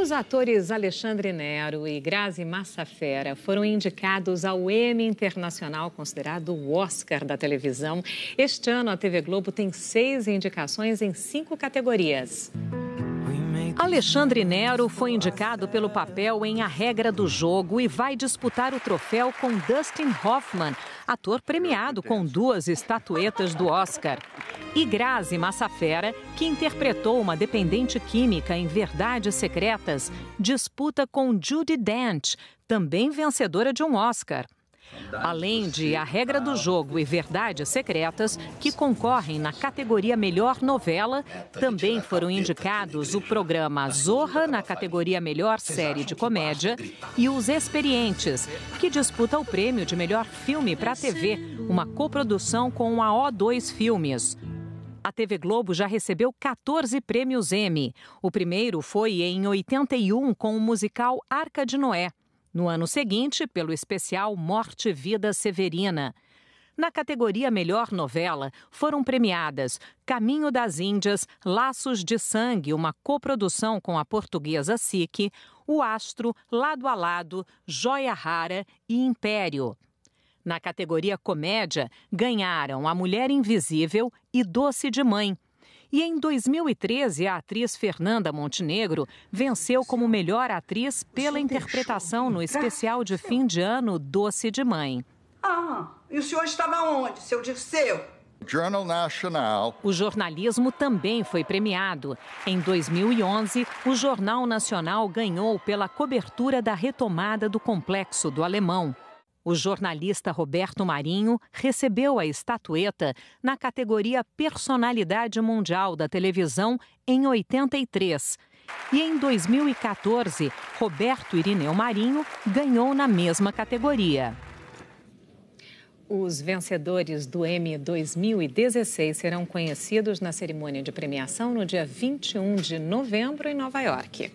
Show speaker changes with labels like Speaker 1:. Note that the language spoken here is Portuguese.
Speaker 1: Os atores Alexandre Nero e Grazi Massafera foram indicados ao Emmy Internacional, considerado o Oscar da televisão. Este ano, a TV Globo tem seis indicações em cinco categorias. Alexandre Nero foi indicado pelo papel em A Regra do Jogo e vai disputar o troféu com Dustin Hoffman, ator premiado com duas estatuetas do Oscar e Grazi Massafera, que interpretou uma dependente química em Verdades Secretas, disputa com Judy Dent, também vencedora de um Oscar. Além de A Regra do Jogo e Verdades Secretas, que concorrem na categoria Melhor Novela, também foram indicados o programa Zorra na categoria Melhor Série de Comédia e Os Experientes, que disputa o prêmio de Melhor Filme para a TV, uma coprodução com a O2 Filmes. TV Globo já recebeu 14 prêmios Emmy. O primeiro foi em 81 com o musical Arca de Noé. No ano seguinte, pelo especial Morte Vida Severina. Na categoria Melhor Novela, foram premiadas Caminho das Índias, Laços de Sangue, uma coprodução com a portuguesa SIC, O Astro, Lado a Lado, Joia Rara e Império. Na categoria comédia, ganharam A Mulher Invisível e Doce de Mãe. E em 2013, a atriz Fernanda Montenegro venceu como melhor atriz pela interpretação no especial de fim de ano Doce de Mãe. Ah, e o senhor estava onde, seu Dirceu? Journal O jornalismo também foi premiado. Em 2011, o Jornal Nacional ganhou pela cobertura da retomada do complexo do Alemão. O jornalista Roberto Marinho recebeu a estatueta na categoria Personalidade Mundial da Televisão em 83. E em 2014, Roberto Irineu Marinho ganhou na mesma categoria. Os vencedores do M 2016 serão conhecidos na cerimônia de premiação no dia 21 de novembro em Nova York.